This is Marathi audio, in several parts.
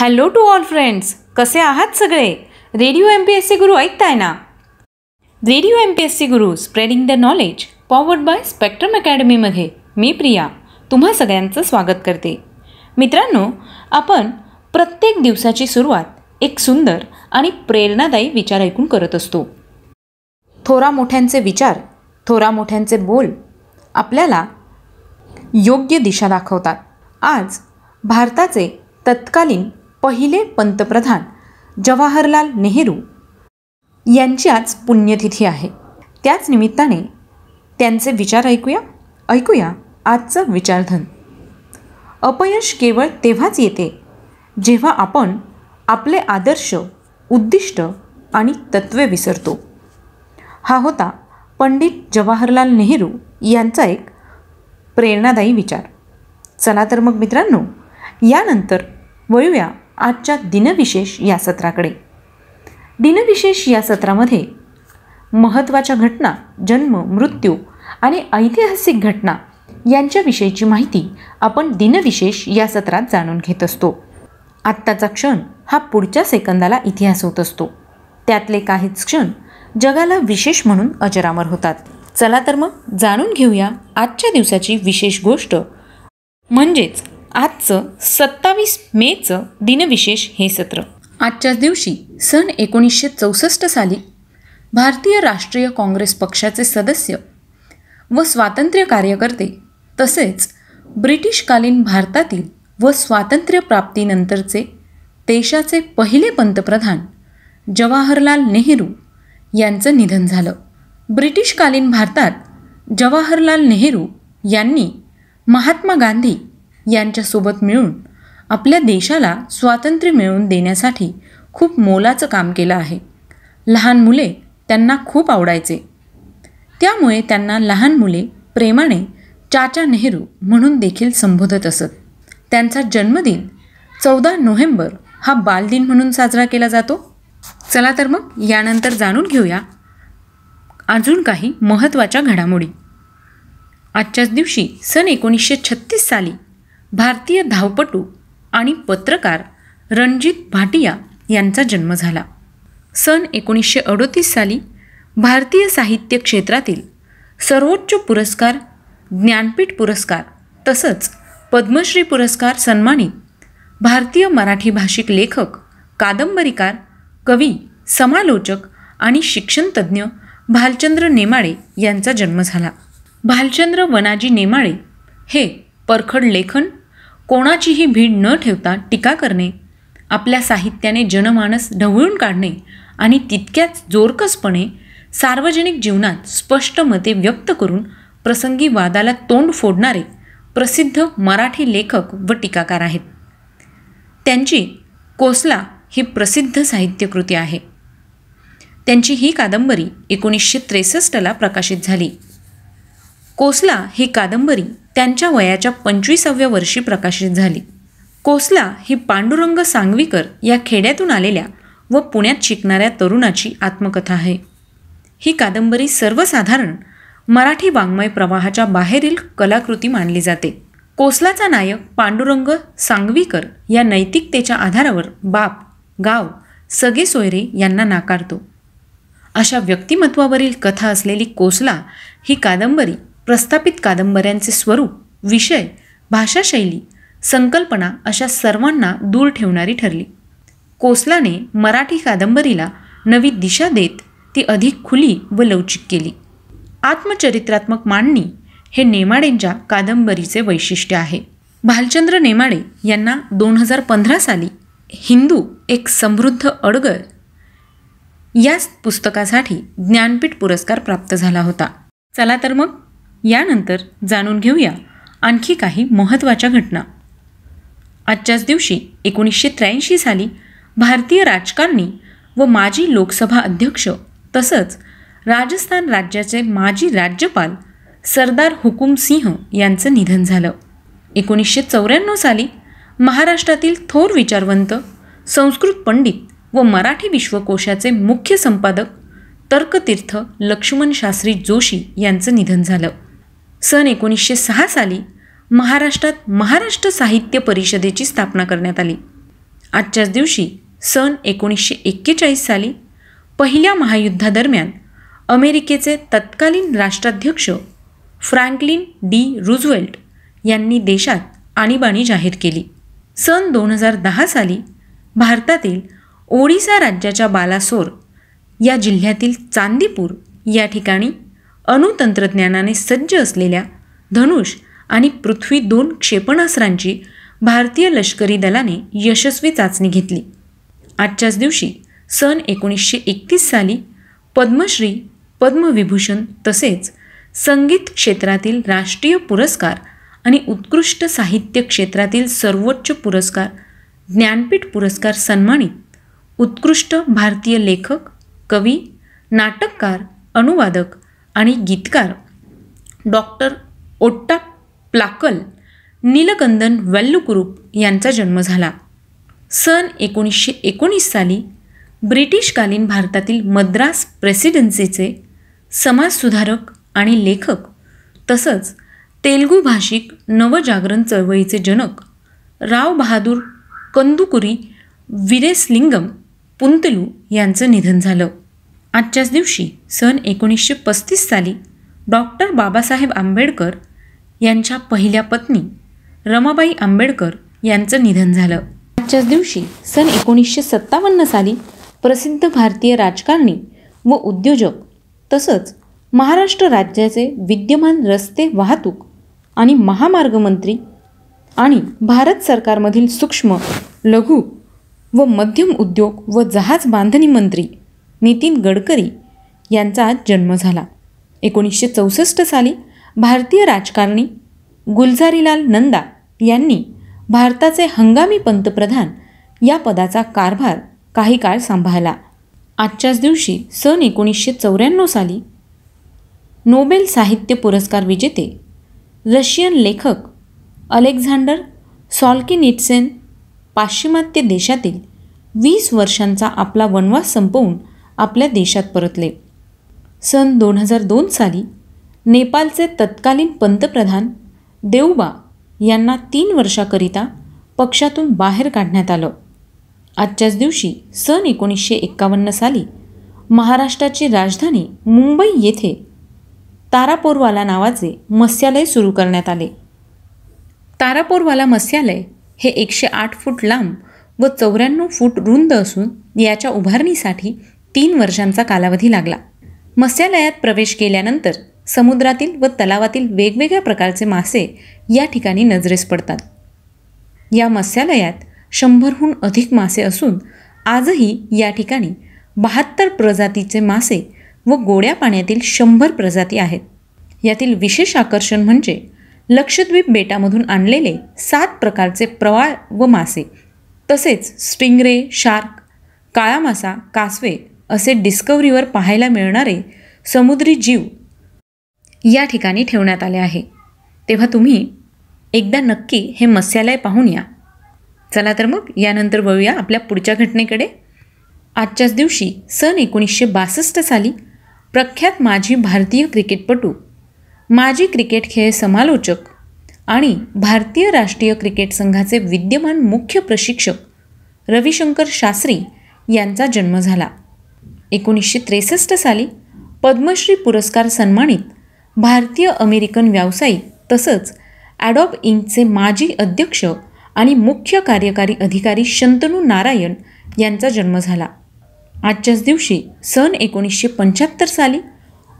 हॅलो टू ऑल फ्रेंड्स कसे आहात सगळे radio M P S C Guru ऐकताय ना radio M P S C Guru spreading the knowledge powered by Spectrum अकॅडमीमध्ये मी प्रिया तुम्हा सगळ्यांचं स्वागत करते मित्रांनो आपण प्रत्येक दिवसाची सुरुवात एक सुंदर आणि प्रेरणादायी विचार ऐकून करत असतो थोरा मोठ्यांचे विचार थोरा मोठ्यांचे बोल आपल्याला योग्य दिशा दाखवतात आज भारताचे तत्कालीन पहिले पंतप्रधान जवाहरलाल नेहरू यांची आज पुण्यतिथी आहे त्याच निमित्ताने त्यांचे विचार ऐकूया ऐकूया आजचं विचारधन अपयश केवळ तेव्हाच येते जेव्हा आपण आपले आदर्श उद्दिष्ट आणि तत्त्वे विसरतो हा होता पंडित जवाहरलाल नेहरू यांचा एक प्रेरणादायी विचार चला तर मग मित्रांनो यानंतर वळूया आजच्या दिनविशेष या सत्राकडे दिनविशेष या सत्रामध्ये महत्त्वाच्या घटना जन्म मृत्यू आणि ऐतिहासिक घटना यांच्याविषयीची माहिती आपण दिनविशेष या सत्रात जाणून घेत असतो आत्ताचा क्षण हा पुढच्या सेकंदाला इतिहास होत असतो त्यातले काहीच क्षण जगाला विशेष म्हणून अजरामर होतात चला तर मग जाणून घेऊया आजच्या दिवसाची विशेष गोष्ट म्हणजेच आजचं सत्तावीस मेचं दिनविशेष हे सत्र आजच्याच दिवशी सन एकोणीसशे चौसष्ट साली भारतीय राष्ट्रीय काँग्रेस पक्षाचे सदस्य व स्वातंत्र्य कार्यकर्ते तसेच ब्रिटिशकालीन भारतातील व स्वातंत्र्यप्राप्तीनंतरचे देशाचे पहिले पंतप्रधान जवाहरलाल नेहरू यांचं निधन झालं ब्रिटिशकालीन भारतात जवाहरलाल नेहरू यांनी महात्मा गांधी यांच्यासोबत मिळून आपल्या देशाला स्वातंत्र्य मिळवून देण्यासाठी खूप मोलाचं काम केलं आहे लहान मुले त्यांना खूप आवडायचे त्यामुळे त्यांना लहान मुले प्रेमाने चाचा नेहरू म्हणून देखील संबोधत असत त्यांचा जन्मदिन चौदा नोव्हेंबर हा बालदिन म्हणून साजरा केला जातो चला तर मग यानंतर जाणून घेऊया अजून काही महत्त्वाच्या घडामोडी आजच्याच दिवशी सन एकोणीसशे छत्तीस साली भारतीय धावपटू आणि पत्रकार रणजित भाटिया यांचा जन्म झाला सन एकोणीसशे अडोतीस साली भारतीय साहित्य क्षेत्रातील सर्वोच्च पुरस्कार ज्ञानपीठ पुरस्कार तसंच पद्मश्री पुरस्कार सन्मानित भारतीय मराठी भाषिक लेखक कादंबरीकार कवी समालोचक आणि शिक्षणतज्ज्ञ भालचंद्र नेमाळे यांचा जन्म झाला भालचंद्र वनाजी नेमाळे हे परखड लेखन कोणाचीही भीड न ठेवता टीका करणे आपल्या साहित्याने जनमानस ढवळून काढणे आणि तितक्याच जोरकसपणे सार्वजनिक जीवनात स्पष्ट मते व्यक्त करून प्रसंगी वादाला तोंड फोडणारे प्रसिद्ध मराठी लेखक व टीकाकार आहेत त्यांची कोसला ही प्रसिद्ध साहित्यकृती आहे त्यांची ही कादंबरी एकोणीसशे त्रेसष्टला प्रकाशित झाली कोसला ही कादंबरी त्यांच्या वयाच्या पंचवीसाव्या वर्षी प्रकाशित झाली कोसला ही पांडुरंग सांगवीकर या खेड्यातून आलेल्या व पुण्यात शिकणाऱ्या तरुणाची आत्मकथा आहे ही कादंबरी सर्वसाधारण मराठी वाङ्मय प्रवाहाच्या बाहेरील कलाकृती मानली जाते कोसलाचा नायक पांडुरंग सांगवीकर या नैतिकतेच्या आधारावर बाप गाव सगे सोयरे यांना नाकारतो अशा व्यक्तिमत्वावरील कथा असलेली कोसला ही कादंबरी प्रस्थापित कादंबऱ्यांचे स्वरूप विषय भाषाशैली संकल्पना अशा सर्वांना दूर ठेवणारी ठरली कोसलाने मराठी कादंबरीला नवी दिशा देत ती अधिक खुली व लवचिक केली आत्मचरित्रात्मक मांडणी हे नेमाडेंच्या कादंबरीचे वैशिष्ट्य आहे भालचंद्र नेमाडे यांना दोन हजार पंधरा साली हिंदू एक समृद्ध अडगळ याच पुस्तकासाठी ज्ञानपीठ पुरस्कार प्राप्त झाला होता चला तर मग यानंतर जाणून घेऊया आणखी काही महत्त्वाच्या घटना आजच्याच दिवशी एकोणीसशे त्र्याऐंशी साली भारतीय राजकारणी व माजी लोकसभा अध्यक्ष तसंच राजस्थान राज्याचे माजी राज्यपाल सरदार हुकुम सिंह यांचं निधन झालं एकोणीसशे चौऱ्याण्णव साली महाराष्ट्रातील थोर विचारवंत संस्कृत पंडित व मराठी विश्वकोशाचे मुख्य संपादक तर्कतीर्थ लक्ष्मण शास्त्री जोशी यांचं निधन झालं सन एकोणीसशे सहा साली महाराष्ट्रात महाराष्ट्र साहित्य परिषदेची स्थापना करण्यात आली आजच्याच दिवशी सन एकोणीसशे एक्केचाळीस साली पहिल्या महायुद्धादरम्यान अमेरिकेचे तत्कालीन राष्ट्राध्यक्ष फ्रँकलिन डी रुजवेल्ट यांनी देशात आणीबाणी जाहीर केली सन दोन हजार दहा साली भारतातील ओडिसा राज्याच्या बालासोर या जिल्ह्यातील चांदीपूर या ठिकाणी अणुतंत्रज्ञानाने सज्ज असलेल्या धनुष आणि पृथ्वी दोन क्षेपणास्त्रांची भारतीय लष्करी दलाने यशस्वी चाचणी घेतली आजच्याच दिवशी सन एकोणीसशे एकतीस साली पद्मश्री पद्मविभूषण तसेच संगीत क्षेत्रातील राष्ट्रीय पुरस्कार आणि उत्कृष्ट साहित्य क्षेत्रातील सर्वोच्च पुरस्कार ज्ञानपीठ पुरस्कार सन्मानित उत्कृष्ट भारतीय लेखक कवी नाटककार अनुवादक आणि गीतकार डॉक्टर ओट्टा प्लाकल नीलकंदन वेल्लुकुरूप यांचा जन्म झाला सन एकोणीसशे एकोणीस साली ब्रिटिशकालीन भारतातील मद्रास प्रेसिडेन्सीचे समाजसुधारक आणि लेखक तसंच तेलगू भाषिक नवजागरण चळवळीचे जनक राव बहादूर कंदुकुरी विरेसलिंगम पुंतलू यांचं निधन झालं आजच्याच दिवशी सन एकोणीसशे पस्तीस साली डॉक्टर बाबासाहेब आंबेडकर यांच्या पहिल्या पत्नी रमाबाई आंबेडकर यांचं निधन झालं आजच्याच दिवशी सन एकोणीसशे सत्तावन्न साली प्रसिद्ध भारतीय राजकारणी व उद्योजक तसंच महाराष्ट्र राज्याचे विद्यमान रस्ते वाहतूक आणि महामार्ग मंत्री आणि भारत सरकारमधील सूक्ष्म लघु व मध्यम उद्योग व जहाज बांधणी मंत्री नितीन गडकरी यांचा जन्म झाला एकोणीसशे चौसष्ट साली भारतीय राजकारणी गुलजारीलाल नंदा यांनी भारताचे हंगामी पंतप्रधान या पदाचा कारभार काही काळ सांभाळला आजच्याच दिवशी सन एकोणीसशे चौऱ्याण्णव साली नोबेल साहित्य पुरस्कार विजेते रशियन लेखक अलेक्झांडर सॉल्किनिट्सेन पाश्चिमात्य देशातील वीस वर्षांचा आपला वनवास संपवून आपल्या देशात परतले सन दोन हजार दोन साली नेपाळचे तत्कालीन पंतप्रधान देऊबा यांना तीन वर्षाकरिता पक्षातून बाहेर काढण्यात आलं आजच्याच दिवशी सन एकोणीसशे एक्कावन्न साली महाराष्ट्राची राजधानी मुंबई येथे तारापोरवाला नावाचे मत्स्यालय सुरू करण्यात आले तारापोरवाला मत्स्यालय हे एकशे आठ फूट लांब व चौऱ्याण्णव फूट रुंद असून याच्या उभारणीसाठी तीन वर्षांचा कालावधी लागला मत्स्यालयात प्रवेश केल्यानंतर समुद्रातील व तलावातील वेगवेगळ्या प्रकारचे मासे या ठिकाणी नजरेस पडतात या मत्स्यालयात शंभरहून अधिक मासे असून आजही या ठिकाणी बहात्तर प्रजातीचे मासे व गोड्या पाण्यातील शंभर प्रजाती आहेत यातील विशेष आकर्षण म्हणजे लक्षद्वीप बेटामधून आणलेले सात प्रकारचे प्रवाळ व मासे तसेच स्टिंगरे शार्क काळा मासा कासवे असे डिस्कवरीवर पाहायला मिळणारे समुद्री जीव या ठिकाणी ठेवण्यात आले आहे तेव्हा तुम्ही एकदा नक्की हे मत्स्यालय पाहून या चला तर मग यानंतर वळूया आपल्या पुढच्या घटनेकडे आजच्याच दिवशी सन एकोणीसशे बासष्ट साली प्रख्यात माजी भारतीय क्रिकेटपटू माजी क्रिकेट खेळ समालोचक आणि भारतीय राष्ट्रीय क्रिकेट संघाचे विद्यमान मुख्य प्रशिक्षक रविशंकर शास्त्री यांचा जन्म झाला एकोणीसशे त्रेसष्ट साली पद्मश्री पुरस्कार सन्मानित भारतीय अमेरिकन व्यावसायिक तसंच ॲडॉब इंकचे माजी अध्यक्ष आणि मुख्य कार्यकारी अधिकारी शंतनू नारायण यांचा जन्म झाला आजच्याच दिवशी सन एकोणीसशे पंच्याहत्तर साली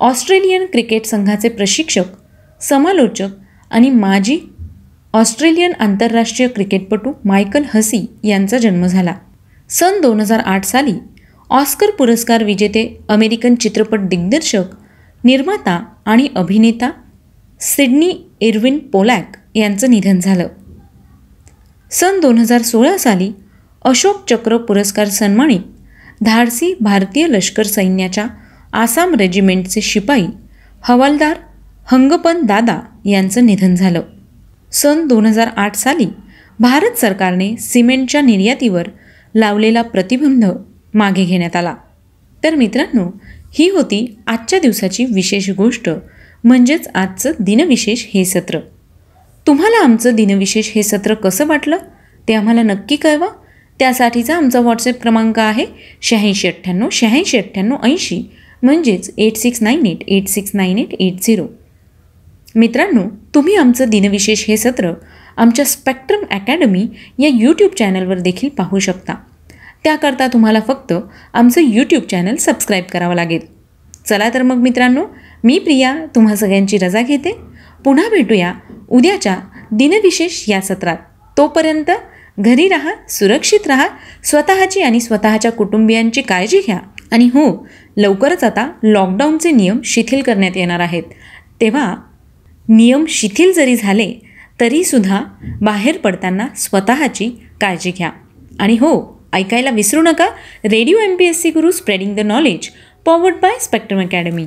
ऑस्ट्रेलियन क्रिकेट संघाचे प्रशिक्षक समालोचक आणि माजी ऑस्ट्रेलियन आंतरराष्ट्रीय क्रिकेटपटू मायकल हसी यांचा जन्म झाला सन दोन हजार आठ साली ऑस्कर पुरस्कार विजेते अमेरिकन चित्रपट दिग्दर्शक निर्माता आणि अभिनेता सिडनी इरविन पोलॅक यांचं निधन झालं सन दोन हजार सोळा साली अशोक चक्र पुरस्कार सन्मानित धाडसी भारतीय लष्कर सैन्याच्या आसाम रेजिमेंटचे शिपाई हवालदार हंगपन दादा यांचं निधन झालं सन दोन हजार आठ साली भारत सरकारने सिमेंटच्या निर्यातीवर लावलेला प्रतिबंध मागे घेण्यात आला तर मित्रांनो ही होती आजच्या दिवसाची विशेष गोष्ट म्हणजेच आजचं दिनविशेष हे सत्र तुम्हाला आमचं दिनविशेष हे सत्र कसं वाटलं ते आम्हाला नक्की कळवा त्यासाठीचा आमचा व्हॉट्सअप क्रमांक आहे शहाऐंशी अठ्ठ्याण्णव शहाऐंशी अठ्ठ्याण्णव ऐंशी म्हणजेच eight six nine eight eight six nine eight eight zero मित्रांनो तुम्ही आमचं दिनविशेष हे सत्र आमच्या स्पेक्ट्रम अकॅडमी या यूट्यूब चॅनलवर देखील पाहू शकता त्याकरता तुम्हाला फक्त आमचं यूट्यूब चॅनल सबस्क्राईब करावं लागेल चला तर मग मित्रांनो मी प्रिया तुम्हा सगळ्यांची रजा घेते पुन्हा भेटूया उद्याच्या दिनविशेष या सत्रात तोपर्यंत घरी राहा सुरक्षित राहा स्वतःची आणि स्वतःच्या कुटुंबियांची काळजी घ्या आणि हो लवकरच आता लॉकडाऊनचे नियम शिथिल करण्यात येणार आहेत तेव्हा नियम शिथिल जरी झाले तरीसुद्धा बाहेर पडताना स्वतःची काळजी घ्या आणि हो ऐकायला विसरू नका radio M P S C Guru spreading the knowledge powered by Spectrum academy